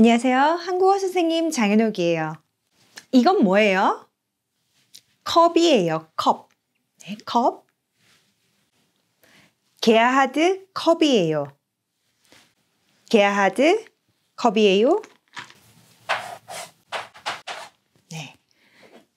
안녕하세요. 한국어 선생님 장현옥이에요. 이건 뭐예요? 컵이에요. 컵. 네, 컵. 게아하드 컵이에요. 게아하드 컵이에요. 네.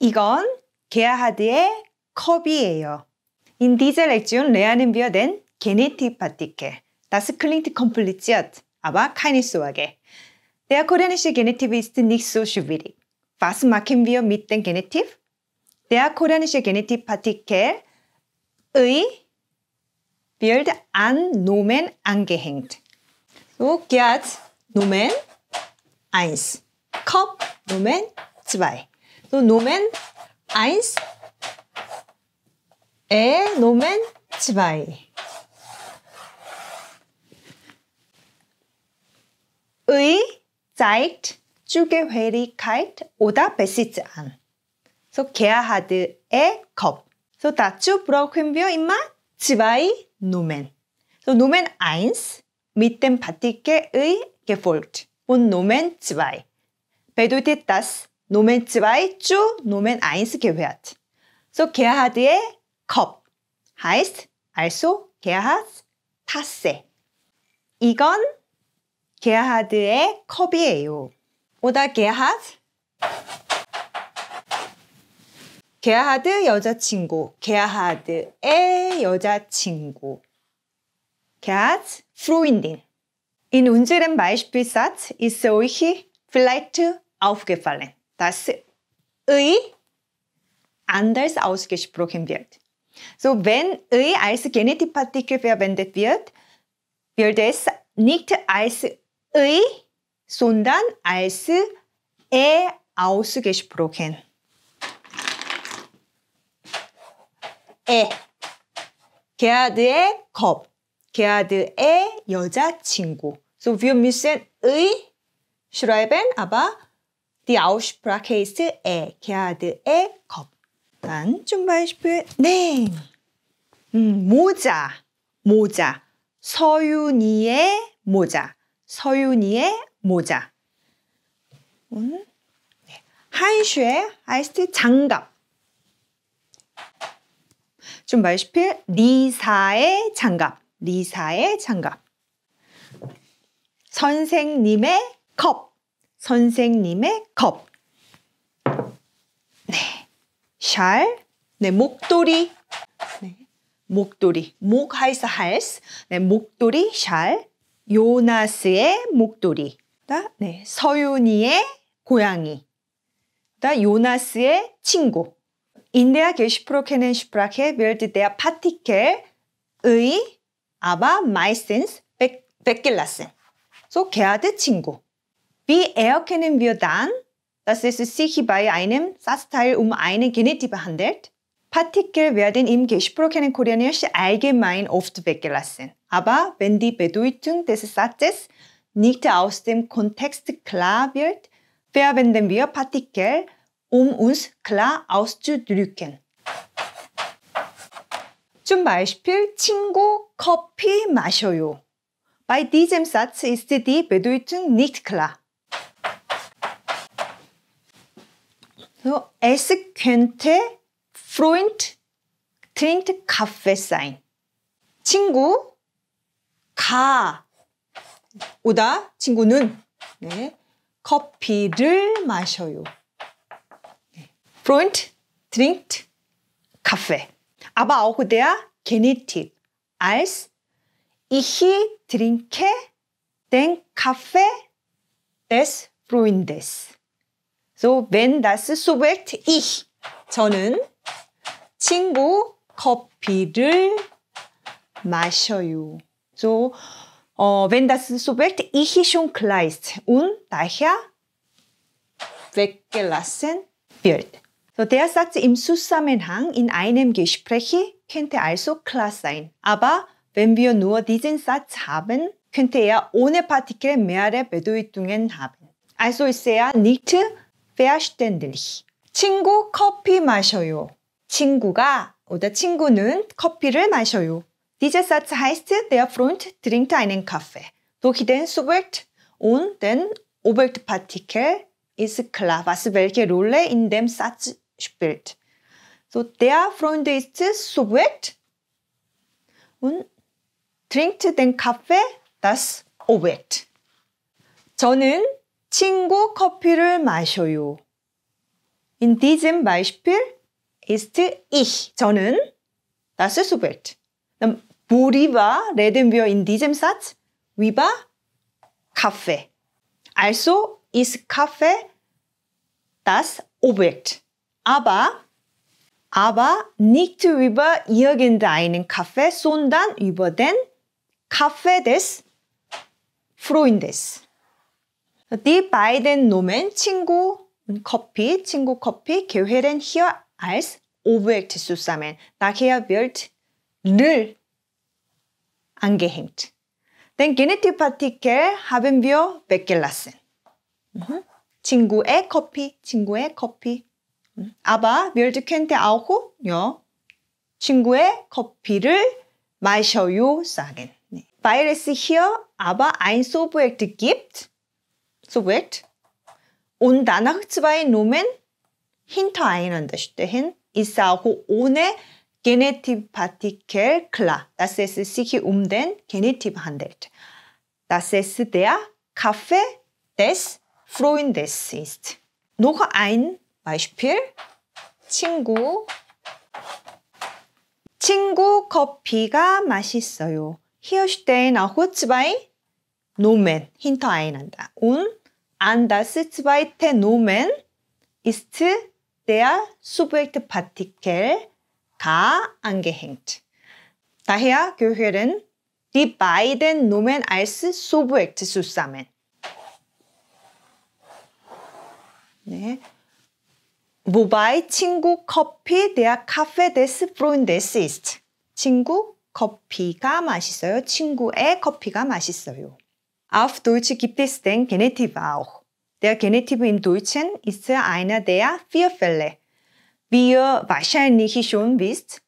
이건 게아하드의 컵이에요. In dieser Lektion lernen wir den Genitivpartikel. Das klingt kompliziert, aber keine Sorge. Der koreanische Genitiv ist nicht so schwierig. Was machen wir mit dem Genitiv? Der koreanische Genitivpartikel 의 wird an Nomen angehängt. So, Gerd, Nomen 1. Kopf, Nomen 2. So, Nomen 1, 에, Nomen 2. 의 zeigt zugehörigkeit oder Besitz an. So, Gerhard의 Kopf. So, dazu brauchen wir immer zwei Nummern. So, Nummern 1 mit dem Partikel 의 gefolgt und Nummern 2. Bedeutet das, Nummern 2 zu Nummern 1 gehört. So, Gerhard의 Kopf heißt also Gerhards Tasse. 이건 게하드의 컵이에요. Oder Gerhard? 게하드 여자친구, 게하드의 여자친구. Gerhards Freundin. In unserem Beispielsatz ist euch vielleicht aufgefallen, dass 의 anders ausgesprochen wird. So, wenn 의 als Genitivpartikel verwendet wird, wird es nicht als 의 쏜단 알스 에 아우스 게시프로겐 에 게하드의 컵 게하드의 여자친구 So wir müssen 의 schreiben, aber die Aussprache ist 에 게하드의 컵 Dann zum Beispiel 네 음, 모자 모자 서윤이의 모자 서윤이의 모자. 한슈의 음? 네. 아이스티 장갑. 좀 말시필 리사의 장갑. 리사의 장갑. 선생님의 컵. 선생님의 컵. 네. 샬. 네, 목도리. 네. 목도리. 목 하이스 할스. 네, 목도리 샬. 요나스의 목도리, 네, 서윤이의 고양이, 요나스의 친구. 인데아 게시프로케는 슈프라케 멜디데아 파티켈의 아바 마이센스 백길라스. 소 게아드 친구. 비 에어케는 w 어 r d 스 n n d a s 이 es sich hierbei einem Partikel werden im gesprochenen Koreanisch allgemein oft weggelassen. Aber wenn die Bedeutung des Satzes nicht aus dem Kontext klar wird, verwenden wir Partikel, um uns klar auszudrücken. Zum Beispiel 친구 커피 마셔요. Bei diesem Satz ist die Bedeutung nicht klar. So, es könnte Freund, trinkt Kaffee sein. 친구, 가, 오다, 친구는 네, 커피를 마셔요. 네. Freund, trinkt Kaffee. Aber auch der Genitiv als ich trinke den Kaffee des Freundes. So, wenn das Subjekt ich, 저는 친구 커피를 마셔요. So, uh, wenn das Subjekt ich schon klar ist und daher weggelassen wird. So, der Satz im Zusammenhang in einem Gespräch könnte also klar sein. Aber wenn wir nur diesen Satz haben, könnte er ohne Partikel mehrere Bedeutungen haben. Also ist er nicht verständlich. 친구 커피 마셔요. 친구가 oder 친구는 커피를 마셔요. Dieser Satz heißt, der Freund trinkt einen Kaffee. Durch den Subjekt und den Oberpartikel ist klar, was welche Rolle in dem Satz spielt. So, der Freund ist Subjekt und trinkt den Kaffee, das Objekt. 저는 친구 커피를 마셔요. In diesem Beispiel ist ich. 저는 das i s u b j e k Dann worüber reden wir in diesem Satz? Über Kaffee. Also ist Kaffee das Objekt. Aber aber nicht über irgendeinen Kaffee, sondern über den Kaffee des Freundes. Die beiden Nomen Kopi, 친구, 커피, 친구 커피, gehören hier als Objekt zusammen. Daher wird 를 angehängt. Den Genitivpartikel haben wir weggelassen. Mhm. 친구의 커피, 친구의 커피. Aber w i r könnte auch ja, 친구의 커피를 마셔요 sagen. Weil es hier aber ein Subjekt gibt, Subjekt, und danach zwei Nomen hintereinander stehen, ist auch ohne Genitivpartikel klar, dass es sich um den Genitiv handelt. Dass es der Kaffee des Freundes ist. Noch ein Beispiel. 친구. 친구 커피가 맛있어요. Hier stehen auch zwei Nomen hintereinander. Und an das zweite Nomen ist der Subjekt Partikel ka angehängt. Daher gehören die beiden Nomen als Subjekt zusammen. 네. Wobei 친구 커피 der Kaffee des Freundes ist. 친구 커피가 맛있어요. 친구의 커피가 맛있어요. Auf Deutsch gibt es den Genitiv auch. Der Genitiv in Deutschen ist einer der vier Fälle. Wie ihr wahrscheinlich schon wisst,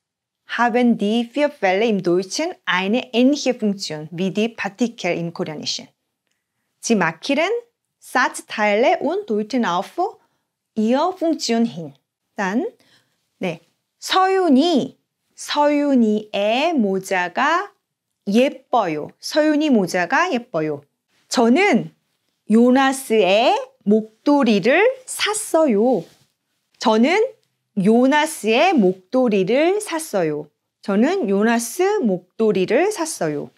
haben die vier Fälle im Deutschen eine ähnliche Funktion wie die Partikel im Koreanischen. Sie markieren Satzteile und deuten auf ihre Funktion hin. 단, 네, 서윤이, 서윤이의 모자가 예뻐요. 서윤이 모자가 예뻐요. 저는 요나스의 목도리를 샀어요. 저는 요나스의 목도리를 샀어요. 저는 요나스 목도리를 샀어요.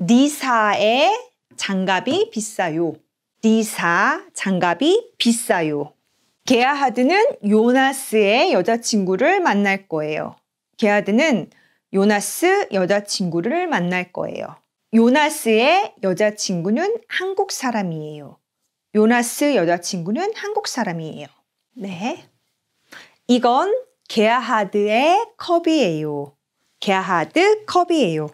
니사의 장갑이 비싸요. 니사 장갑이 비싸요. 게아하드는 요나스의 여자친구를 만날 거예요. 게아드는 요나스 여자친구를 만날 거예요. 요나스의 여자친구는 한국 사람이에요. 요나스 여자친구는 한국 사람이에요. 네. 이건 게아하드의 컵이에요. 게아하드 컵이에요.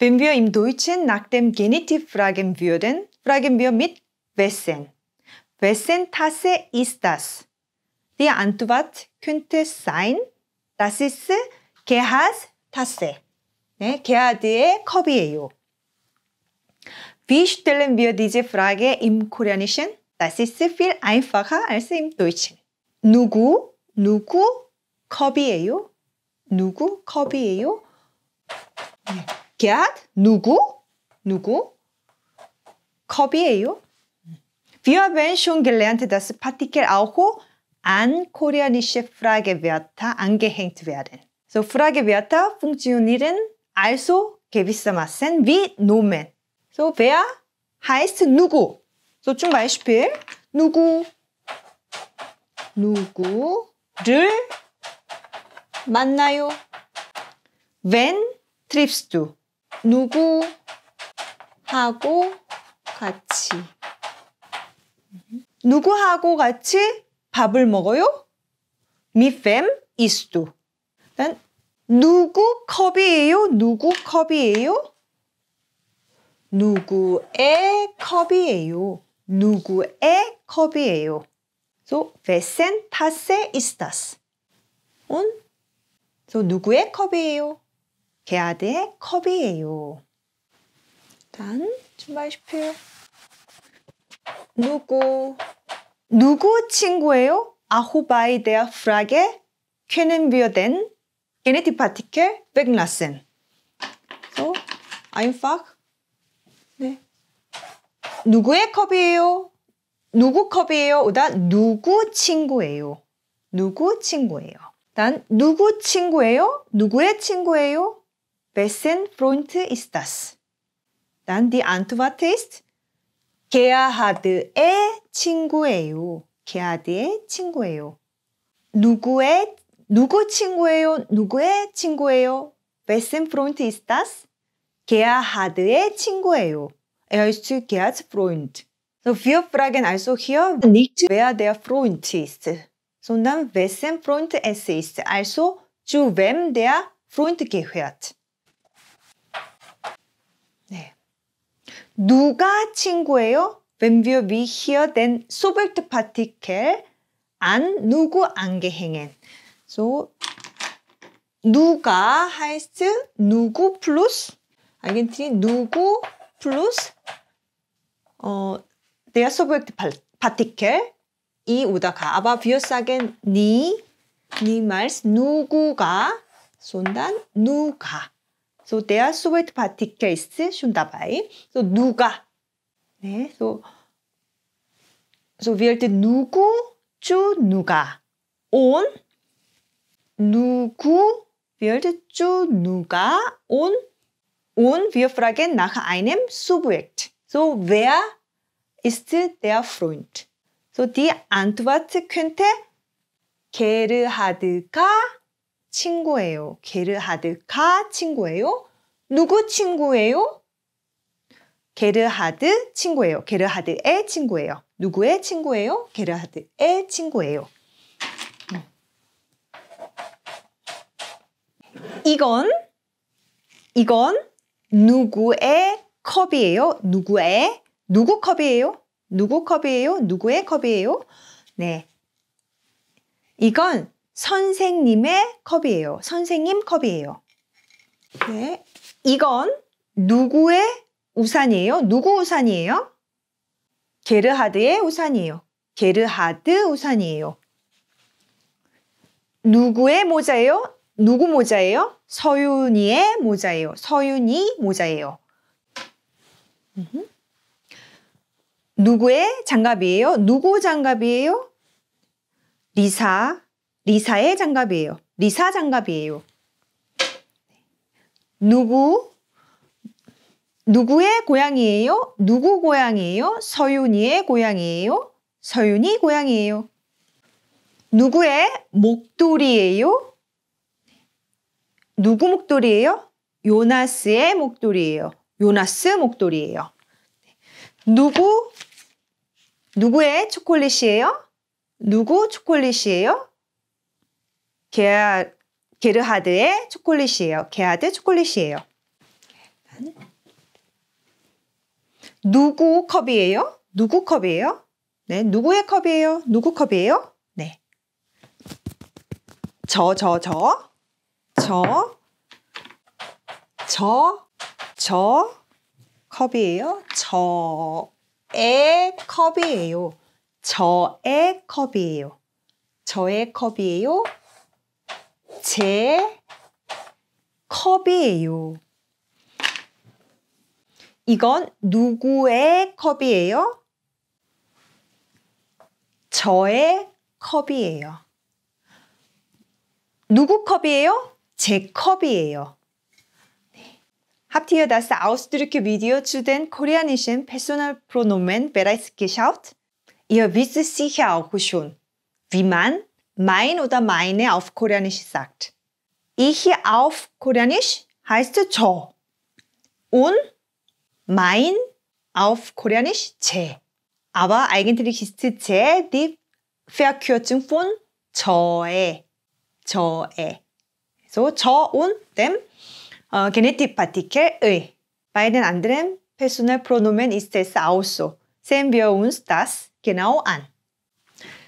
Wenn wir im Deutschen nach dem Genitiv fragen würden, fragen wir mit wessen. Wessen Tasse ist das? Die Antwort könnte sein, das ist Gerhards Tasse. 네, 게하드의 컵이에요. Wie stellen wir diese Frage im Koreanischen? Das ist viel einfacher als im Deutschen. 누구, 누구 컵이에요? 누구 컵이에요? 네. 게하드, 누구, 누구 컵이에요? Wir haben schon gelernt, dass Partikel auch an koreanische Fragewörter angehängt werden. So Fragewörter funktionieren also gewissermaßen wie Nomen. So, wer heißt 누구? So, zum Beispiel, 누구, 누구를 만나요? When triffst du? 누구하고 같이. 누구하고 같이 밥을 먹어요? Mit wem isst du? Dann 누구 컵이에요? 누구 컵이에요? 누구의 컵이에요? 누구의 컵이에요? So, wessen Tasse ist das? Und? So, 누구의 컵이에요? 게아드의 컵이에요. 단, zum Beispiel. 누구? 누구 친구예요? Auch bei der Frage, können wir denn g 네 n e 티 i 백라 a r t i k s o einfach. 네. 누구의 컵이에요? 누구 컵이에요? 오다 누구 친구예요? 누구 친구예요? 난 누구 친구예요? 누구의 친구예요? Wessen Freund ist das? 난 die Antwort ist 게아하드의 친구예요. 게아드의 친구예요. 누구의 누구 친구예요? 누구의 친구예요? w e s t e n Freund ist das? Gerhard의 친구예요. Er ist Gerhards Freund. So, wir fragen also hier nicht, wer der Freund ist, sondern wessen Freund es ist. Also, zu wem der Freund gehört. 네. 누가 친구예요? Wenn wir wie hier den Subjekt-Partikel an 누구 angehängen. So, 누가 heißt 누구 plus 아르헨티니 누구 plus 어, der Subjekt Partikel 이 oder ka. Aber wir sagen nie, niemals 누구가, sondern 누가. So der Subjekt Partikel ist schon dabei. So 누가. 네, so so wird 누구 주 누가. 온 누구 wird zu 누가 und und wir fragen nach einem Subjekt. So wer ist der Freund? So die Antwort könnte 게르하드가 친구예요. 게르하드가 친구예요. 누구 친구예요? 게르하드 친구예요. 게르하드의 친구예요. 누구의 친구예요? 게르하드의 친구예요. 이건 이건 누구의 컵이에요? 누구의 누구 컵이에요? 누구 컵이에요? 누구의 컵이에요? 네. 이건 선생님의 컵이에요. 선생님 컵이에요. 네. 이건 누구의 우산이에요? 누구 우산이에요? 게르하드의 우산이에요. 게르하드 우산이에요. 누구의 모자예요? 누구 모자예요? 서윤이의 모자예요. 서윤이 모자예요. 누구의 장갑이에요? 누구 장갑이에요? 리사, 리사의 장갑이에요. 리사 장갑이에요. 누구, 누구의 고향이에요? 누구 고향이에요? 서윤이의 고향이에요? 서윤이 고향이에요. 누구의 목도리예요? 누구 목도리예요? 요나스의 목도리예요. 요나스 목도리예요. 누구 누구의 초콜릿이에요? 누구 초콜릿이에요? 게 게르하드의 초콜릿이에요. 게하드 초콜릿이에요. 누구 컵이에요? 누구 컵이에요? 네, 누구의 컵이에요? 누구 컵이에요? 네. 저, 저, 저. 저, 저, 저 컵이에요. 저의 컵이에요. 저의 컵이에요. 저의 컵이에요. 제 컵이에요. 이건 누구의 컵이에요? 저의 컵이에요. 누구 컵이에요? 제 컵이에요. Habt ihr das Ausdrückevideo zu den koreanischen Personalpronomen bereits geschaut? Ihr wisst es sicher auch schon, wie man mein oder meine auf Koreanisch sagt. Ich auf Koreanisch heißt 저 und mein auf Koreanisch 제. Aber eigentlich ist 제 die Verkürzung von 저의, 저의. So, 저, 온, them, 어, genitiv partikel, 의. Bei den anderen Personalpronomen ist es auch so. Sehen wir uns das genau an.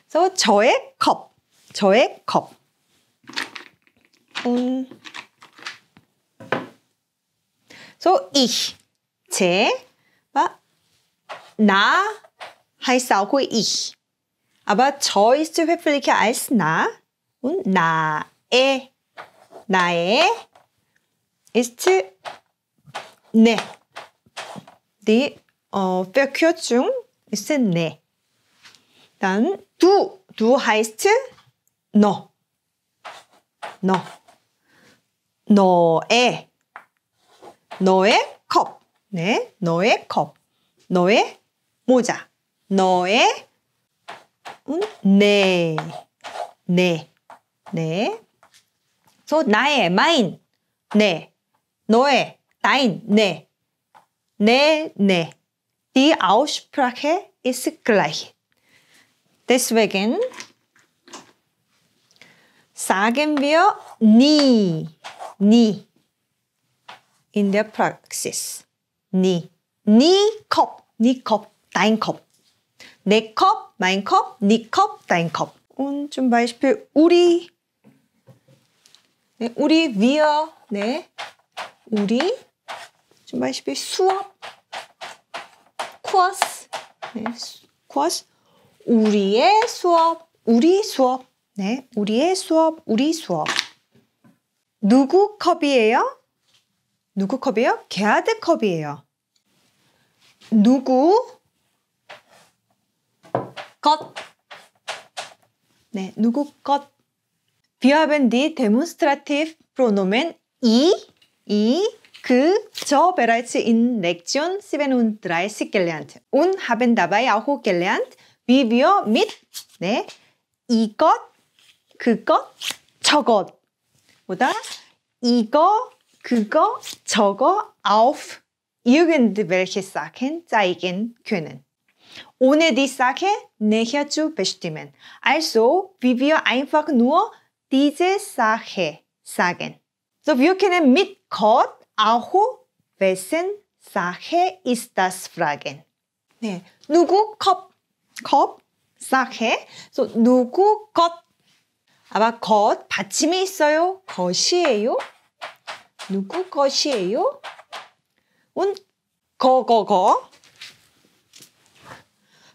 So, 저의 컵. 저의 컵. 음. So, ich. 제. 나 heißt auch ich. Aber 저 ist höflicher als na und nae. 나의 ist 내. Die 어, Verkürzung ist 내. 난 du. Du heißt 너. 너. 너의 너의 컵. 네. 너의 컵. 너의 모자. 너의 음? 네. 네. 네. So 나의 mein, 네. 너의 dein, 네. 네, 네. Die Aussprache ist gleich. Deswegen sagen wir nie, nie in der Praxis. Nie. Nie Kopf, nie Kopf, dein Kopf. Ne Kopf, mein Kopf, nie Kopf, dein Kopf. Und zum Beispiel Uri. 네, 우리 위어, 네, 우리 좀 말시피 수업, 코스, 네, 코스, 우리의 수업, 우리 수업, 네, 우리의 수업, 우리 수업. 누구 컵이에요? 누구 컵이요 게아드 컵이에요. 누구 것. 네, 누구 것. Wir haben die Demonstrativpronomen i, i, 그, 저 bereits in Lektion 37 gelernt und haben dabei auch gelernt, wie wir mit 네, 이것, 그것, 저 것 oder 이거, 그거, 저거 auf irgendwelche Sachen zeigen können. Ohne die Sache näher zu bestimmen. Also, wie wir einfach nur diese Sache sagen. So, wir können mit Gott auch wessen Sache ist das fragen. 네, 누구 컵, 컵, Sache. So, 누구 것. 아마 것 받침이 있어요. 것이에요. 누구 것이에요? 온 거거거.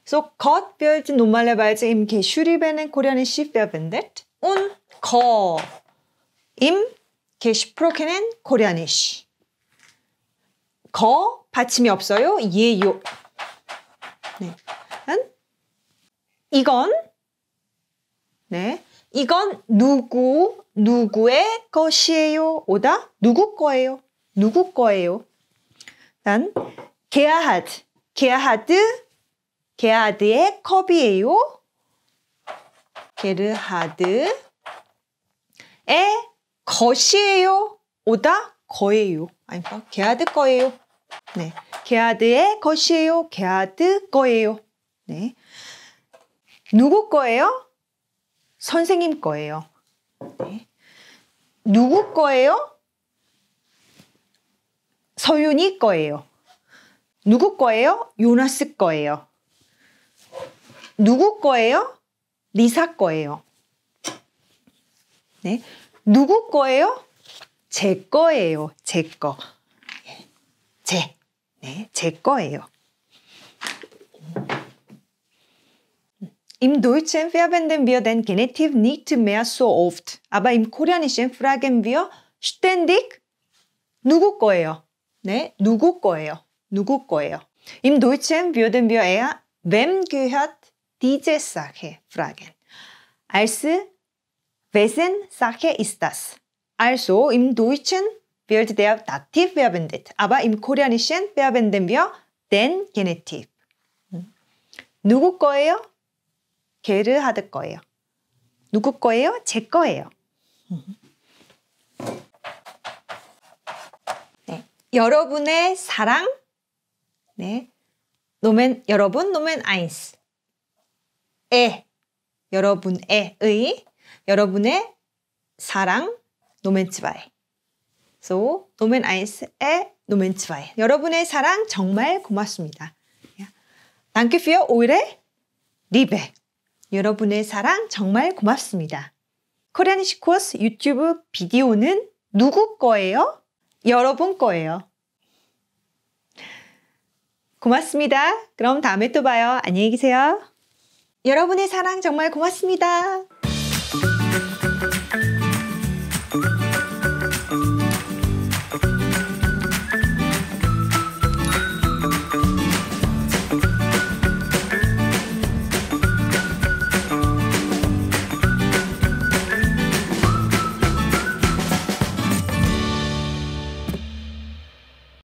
So, Gott wird normalerweise im Geschirr werden koreanisch verwendet. Und 거임 게시프로케는 코리아니시 거 받침이 없어요 예요 네 이건 네 이건 누구 누구의 것이에요 오다 누구 거예요 누구 거예요 난 게아하드 게아하드 게아드의 컵이에요 게르하드 에 것이에요. 오다 거예요. 아니까 뭐, 게하드 거예요. 네, 게하드의 것이에요. 게하드 거예요. 네, 누구 거예요? 선생님 거예요. 네. 누구 거예요? 서윤이 거예요. 누구 거예요? 요나스 거예요. 누구 거예요? 리사 거예요. 네. 누구 거예요? 제 거예요. 제 거. 제. 네, 제 거예요. Im Deutschen verwenden wir den Genitiv nicht mehr so oft. Aber im Koreanischen fragen wir ständig 누구 거예요? 네, 누구 거예요? 누구 거예요? Im Deutschen würden wir eher wem gehört diese Sache fragen. Als Wessen Sache ist das? Also im Deutschen wird der Dativ verwendet, aber im Koreanischen verwenden wir den Genitiv. 누구 거예요? 걔를 하드 거예요. 누구 거예요? 제 거예요. 네, 여러분의 사랑, 네, 노멘 여러분 노멘 아인스, 에 여러분의의 여러분의 사랑 노멘츠바에. So, 노멘 아이스의 노멘츠바에. 여러분의 사랑 정말 고맙습니다. Danke für eure l i e b 여러분의 사랑 정말 고맙습니다. 코리안식 코스 유튜브 비디오는 누구 거예요? 여러분 거예요. 고맙습니다. 그럼 다음에 또 봐요. 안녕히 계세요. 여러분의 사랑 정말 고맙습니다.